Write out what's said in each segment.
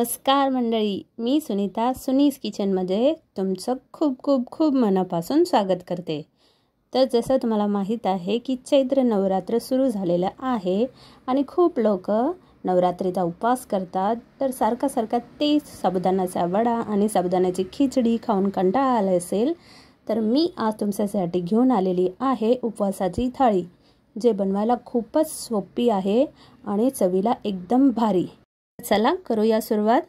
नमस्कार मंडळी मी सुनीता सुनीस किचनमध्ये तुमचं खूप खूप खूप मनापासून स्वागत करते तर जसं तुम्हाला माहीत आहे की चैत्र नवरात्र सुरू झालेलं आहे आणि खूप लोक नवरात्रीचा उपवास करतात तर सारखा सारखा तेच साबुदाण्याचा वडा आणि साबुदाण्याची खिचडी खाऊन कंटाळा आला असेल तर मी आज तुमच्यासाठी घेऊन आलेली आहे उपवासाची थाळी जे बनवायला खूपच सोपी आहे आणि चवीला एकदम भारी चला करूया सुरुवात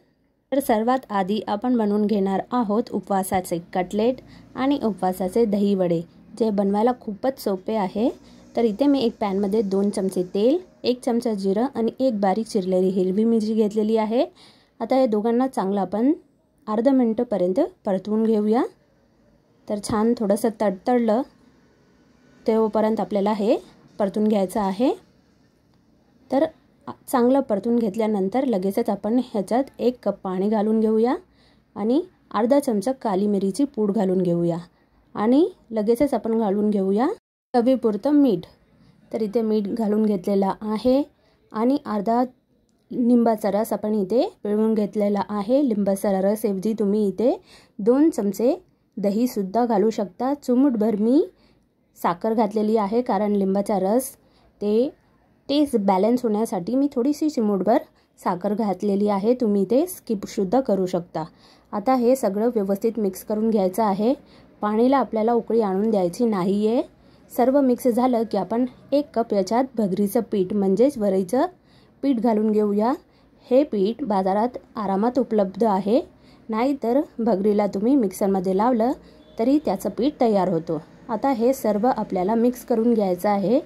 तर सर्वात आधी आपण बनवून घेणार आहोत उपवासाचे कटलेट आणि उपवासाचे दही वडे जे बनवायला खूपच सोपे आहे तर इथे मी एक पॅनमध्ये दोन चमचे तेल एक चमचा जिरं आणि एक बारीक चिरलेली हिरवी मिरची घेतलेली आहे आता हे दोघांना चांगलं आपण अर्धा मिनटंपर्यंत परतवून घेऊया तर छान थोडंसं तडतडलं तेव्हापर्यंत आपल्याला हे परतून घ्यायचं आहे तर चांगलं परतून घेतल्यानंतर लगेचच आपण ह्याच्यात एक कप पाणी घालून घेऊया आणि अर्धा चमचा काली मिरीची पूड घालून घेऊया आणि लगेचच आपण घालून घेऊया चवीपुरतं मीठ तर इथे मीठ घालून घेतलेला आहे आणि अर्धा लिंबाचा रस आपण इथे पिळवून घेतलेला आहे लिंबाचा रसऐवजी तुम्ही इथे दोन चमचे दहीसुद्धा घालू शकता चुमटभर मी साखर घातलेली आहे कारण लिंबाचा रस ते टेस्ट बॅलन्स होण्यासाठी मी थोडीशी चिमूटभर साखर घातलेली आहे तुम्ही ते स्किप करू शकता आता हे सगळं व्यवस्थित मिक्स करून घ्यायचं आहे पाणीला आपल्याला उकळी आणून द्यायची नाही आहे सर्व मिक्स झालं की आपण एक कप याच्यात भगरीचं पीठ म्हणजेच वरईचं पीठ घालून घेऊया हे पीठ बाजारात आरामात उपलब्ध आहे नाहीतर भगरीला तुम्ही मिक्सरमध्ये लावलं तरी त्याचं पीठ तयार होतो आता हे सर्व आपल्याला मिक्स करून घ्यायचं आहे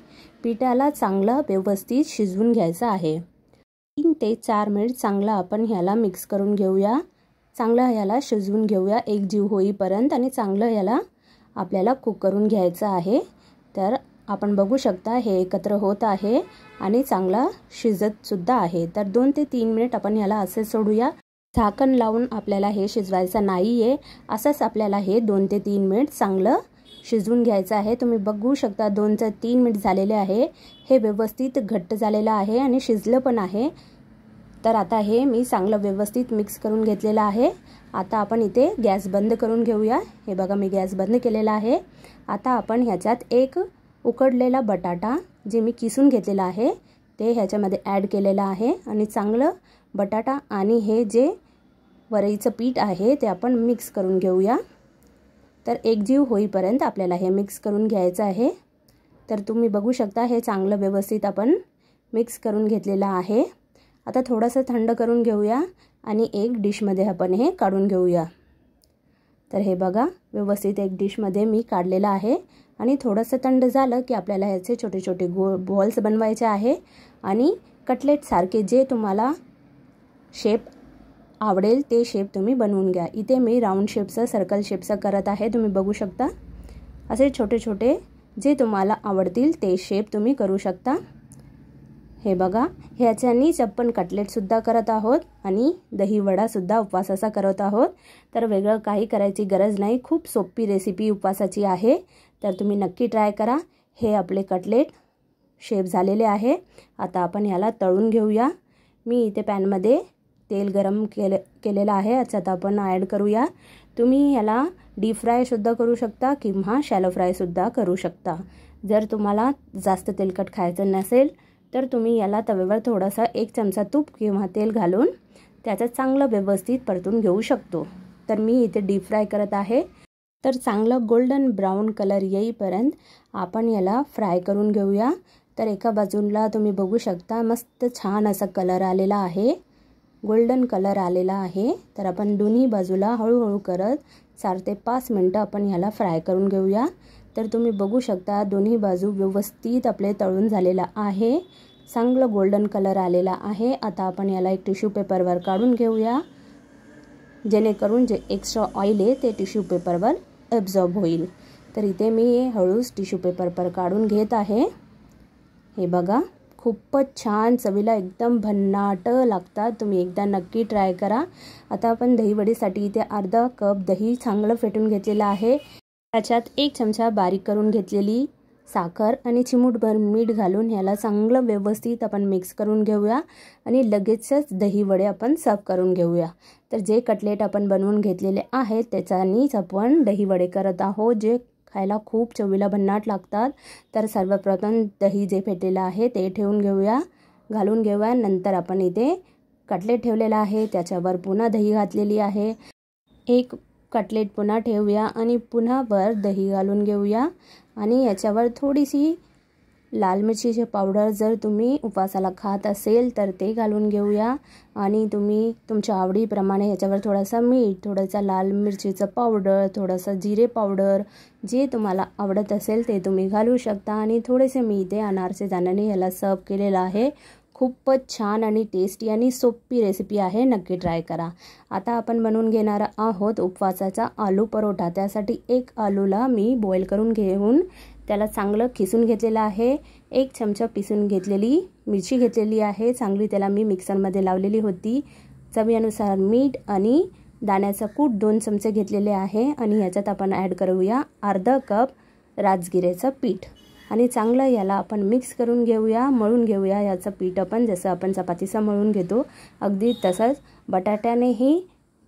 पिठाला चांगलं व्यवस्थित शिजवून घ्यायचं आहे तीन ते चार मिनिट चांगला आपण ह्याला मिक्स करून घेऊया चांगलं ह्याला शिजवून घेऊया एक जीव होईपर्यंत आणि चांगलं ह्याला आपल्याला कुक करून घ्यायचं आहे तर आपण बघू शकता हे एकत्र होत आहे आणि चांगला शिजतसुद्धा आहे तर दोन ते तीन मिनिट आपण ह्याला असे सोडूया झाकण लावून आपल्याला हे शिजवायचं नाही आहे असंच आपल्याला हे दोन ते तीन मिनिट चांगलं शिजवून घ्यायचं आहे तुम्ही बघू शकता दोन ते तीन मिनिट झालेले आहे हे व्यवस्थित घट्ट झालेलं आहे आणि शिजलं पण आहे तर आता हे मी चांगलं व्यवस्थित मिक्स करून घेतलेलं आहे आता आपण इथे गॅस बंद करून घेऊया हे बघा मी गॅस बंद केलेला आहे आता आपण ह्याच्यात एक उकडलेला बटाटा जे मी किसून घेतलेला आहे ते ह्याच्यामध्ये ॲड केलेलं आहे आणि चांगलं बटाटा आणि हे जे वरईचं पीठ आहे ते आपण मिक्स करून घेऊया तर एकजीव होईपर्यंत आपल्याला हे मिक्स करून घ्यायचं आहे तर तुम्ही बघू शकता हे चांगलं व्यवस्थित आपण मिक्स करून घेतलेलं आहे आता थोडंसं थंड करून घेऊया आणि एक डिशमध्ये आपण हे काढून घेऊया तर हे बघा व्यवस्थित एक डिशमध्ये मी काढलेलं आहे आणि थोडंसं थंड झालं की आपल्याला ह्याचे छोटे छोटे गो बॉल्स बनवायचे आहे आणि कटलेटसारखे जे तुम्हाला शेप आवडेल ते शेप तुम्ही बनवून घ्या इथे मी राऊंड शेपचं सर्कल शेपचं करत आहे तुम्ही बघू शकता असे छोटे छोटे जे तुम्हाला आवडतील ते शेप तुम्ही करू शकता हे बघा ह्याच्यानी आपण कटलेटसुद्धा करत आहोत आणि दही दहीवडासुद्धा उपवासाचा करत आहोत तर वेगळं काही करायची गरज नाही खूप सोपी रेसिपी उपवासाची आहे तर तुम्ही नक्की ट्राय करा हे आपले कटलेट शेप झालेले आहे आता आपण ह्याला तळून घेऊया मी इथे पॅनमध्ये तेल गरम केले केलेलं आहे याच्यात आपण ॲड करूया तुम्ही याला डीप फ्रायसुद्धा करू शकता किंवा शॅलो फ्रायसुद्धा करू शकता जर तुम्हाला जास्त तेलकट खायचं नसेल तर तुम्ही याला तव्यावर थोडासा एक चमचा तूप किंवा तेल घालून त्याचं चांगलं व्यवस्थित परतून घेऊ शकतो तर मी इथे डीप फ्राय करत आहे तर चांगलं गोल्डन ब्राऊन कलर येईपर्यंत आपण याला फ्राय करून घेऊया तर एका बाजूला तुम्ही बघू शकता मस्त छान असा कलर आलेला आहे गोल्डन कलर आलेला आहे तर आपण दोन्ही बाजूला हळूहळू करत चार ते पाच मिनटं आपण ह्याला फ्राय करून घेऊया तर तुम्ही बघू शकता दोन्ही बाजू व्यवस्थित आपले तळून झालेला आहे चांगलं गोल्डन कलर आलेला आहे आता आपण याला एक टिश्यू पेपरवर काढून घेऊया जेणेकरून जे एक्स्ट्रा ऑइल आहे ते टिश्यू पेपरवर ॲब्झॉर्ब होईल तर इथे मी हळूच टिश्यू पेपरवर काढून घेत आहे हे बघा खूपच छान चवीला एकदम भन्नाट लागतात तुम्ही एकदा नक्की ट्राय करा आता आपण दहीवडीसाठी इथे अर्धा कप दही चांगलं फेटून घेतलेलं आहे त्याच्यात एक चमचा बारीक करून घेतलेली साखर आणि चिमूटभर मीठ घालून ह्याला चांगलं व्यवस्थित आपण मिक्स करून घेऊया आणि लगेचच दहीवडे आपण सर्व करून घेऊया तर जे कटलेट आपण बनवून घेतलेले आहेत त्याच्यानीच आपण दहीवडे करत आहोत जे खायला खूप चवीला भन्नाट लागतात तर सर्वप्रथम दही जे फेटलेलं आहे ते ठेवून घेऊया घालून घेऊया नंतर आपण इथे कटलेट ठेवलेला आहे त्याच्यावर पुन्हा दही घातलेली आहे एक कटलेट पुन्हा ठेवूया आणि पुन्हा वर दही घालून घेऊया आणि याच्यावर थोडीशी लाल मिरचीचे पावडर जर तुम्ही उपवासाला खात असेल तर ते घालून घेऊया आणि तुम्ही तुमच्या आवडीप्रमाणे ह्याच्यावर थोडासा मीठ थोडंसं लाल मिरचीचं पावडर थोडंसं जिरे पावडर जे तुम्हाला आवडत असेल ते तुम्ही घालू शकता आणि थोडेसे मी इथे अनारसे दाण्याने ह्याला सर्व केलेलं आहे खूपच छान आणि टेस्टी आणि सोपी रेसिपी आहे नक्की ट्राय करा आता आपण बनवून घेणार आहोत उपवासाचा आलू परोठा त्यासाठी एक आलूला मी बॉईल करून घेऊन त्याला चांगलं खिसून घेतलेलं आहे एक चमचा पिसून घेतलेली मिरची घेतलेली आहे चांगली त्याला मी मिक्सरमध्ये लावलेली होती चवीनुसार मीठ आणि दाण्याचं कूट दोन चमचे घेतलेले आहे आणि ह्याच्यात आपण ॲड करूया अर्धा कप राजगिरेचं पीठ आणि चांगलं याला आपण मिक्स करून घेऊया मळून घेऊया याचं पीठ आपण जसं आपण चपातीचं मळून घेतो अगदी तसंच बटाट्यानेही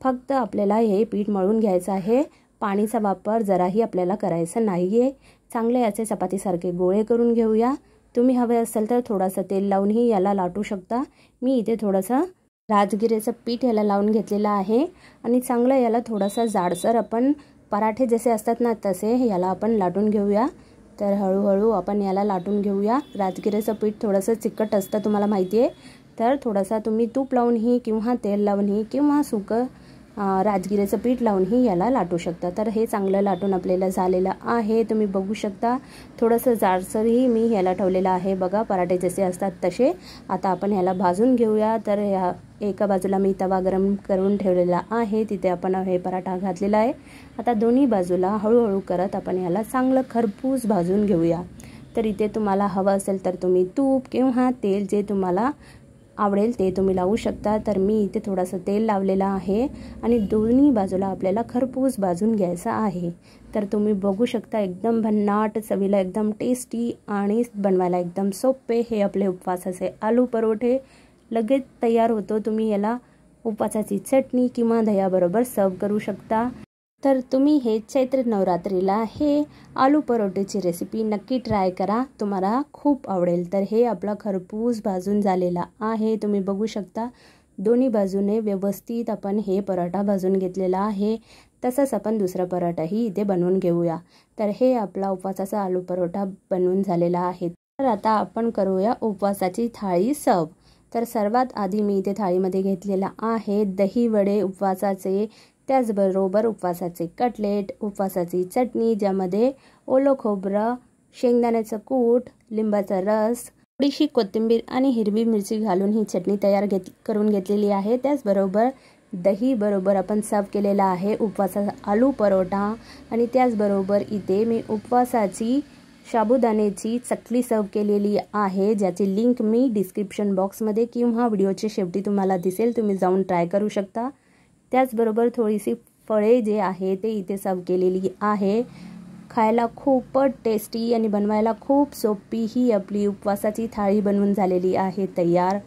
फक्त आपल्याला हे पीठ मळून घ्यायचं आहे पाणीचा वापर जराही आपल्याला करायचा नाही आहे चांगले याचे चपातीसारखे गोळे करून घेऊया तुम्ही हवे असेल तर थोडंसं तेल लावूनही याला लाटू शकता मी इथे थोडंसं राजगिरेचं पीठ याला लावून घेतलेलं आहे आणि चांगलं याला थोडंसं जाडसर आपण पराठे जसे असतात ना तसे याला आपण लाटून घेऊया तर हळूहळू आपण याला लाटून घेऊया राजगिरेचं पीठ थोडंसं चिकट असतं तुम्हाला माहिती आहे तर थोडासा तुम्ही तूप लावूनही किंवा तेल लावूनही किंवा सुकं राजगिऱ्याचं पीठ लावूनही याला लाटू शकता तर हे चांगलं लाटून आपल्याला झालेलं आहे तुम्ही बघू शकता थोडंसं जाडसरही मी ह्याला ठेवलेलं आहे बघा पराठे जसे असतात तसे आता आपण ह्याला भाजून घेऊया तर ह्या एका बाजूला मी तवा गरम करून ठेवलेला आहे तिथे आपण हे पराठा घातलेला आहे आता दोन्ही बाजूला हळूहळू करत आपण ह्याला चांगलं खरपूस भाजून घेऊया तर इथे तुम्हाला हवं असेल तर तुम्ही तूप किंवा तेल जे तुम्हाला आवडेल ते तुम्ही लावू शकता तर मी इथे थोडासा तेल लावलेला आहे आणि दोन्ही बाजूला आपल्याला खरपूस भाजून घ्यायचा आहे तर तुम्ही बघू शकता एकदम भन्नाट चवीला एकदम टेस्टी आणि बनवायला एकदम सोपे हे आपले उपवासाचे आलू परोठे लगेच तयार होतो तुम्ही याला उपवासाची चटणी किंवा दह्याबरोबर सर्व करू शकता तर तुम्ही हे चैत्र नवरात्रीला हे आलू परोठेची रेसिपी नक्की ट्राय करा तुम्हाला खूप आवडेल तर हे आपला खरपूस भाजून झालेला आहे तुम्ही बघू शकता दोन्ही बाजूने व्यवस्थित आपण हे पराठा भाजून घेतलेला आहे तसंच आपण दुसरा पराठाही इथे बनवून घेऊया तर हे आपला उपवासाचा आलू परोठा बनवून झालेला आहे तर आता आपण करूया उपवासाची थाळी सव तर सर्वात आधी मी इथे थाळीमध्ये घेतलेला आहे दही वडे उपवासाचे त्याचबरोबर उपवासाचे कटलेट उपवासाची चटणी ज्यामध्ये ओलं खोबरं शेंगदाण्याचं कूट लिंबाचा रस थोडीशी कोथिंबीर आणि हिरवी मिरची घालून ही चटणी तयार घेत करून घेतलेली आहे त्याचबरोबर दही बरोबर आपण सर्व केलेला आहे उपवासाचा आलू परोठा आणि त्याचबरोबर इथे मी उपवासाची शाबुदाण्याची चकली सर्व केलेली आहे ज्याची लिंक मी डिस्क्रिप्शन बॉक्समध्ये किंवा व्हिडिओच्या शेवटी तुम्हाला दिसेल तुम्ही जाऊन ट्राय करू शकता त्याचबरोबर थोडीशी फळे जे आहे ते इथे सर्व केलेली आहे खायला खूपच टेस्टी आणि बनवायला खूप सोपी ही आपली उपवासाची थाळी बनवून झालेली आहे तयार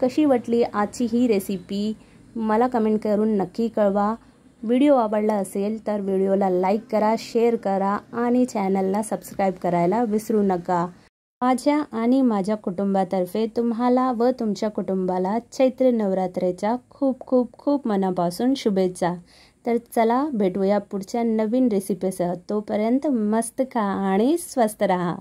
कशी वाटली आजची ही रेसिपी मला कमेंट करून नक्की कळवा व्हिडिओ आवडला असेल तर व्हिडिओला लाईक करा शेअर करा आणि चॅनलला सबस्क्राईब करायला विसरू नका माझ्या आणि माझ्या कुटुंबातर्फे तुम्हाला व तुमच्या कुटुंबाला चैत्र नवरात्रेच्या खूप खूप खूप मनापासून शुभेच्छा तर चला भेटूया पुढच्या नवीन रेसिपीसह तोपर्यंत मस्त खा आणि स्वस्त रहा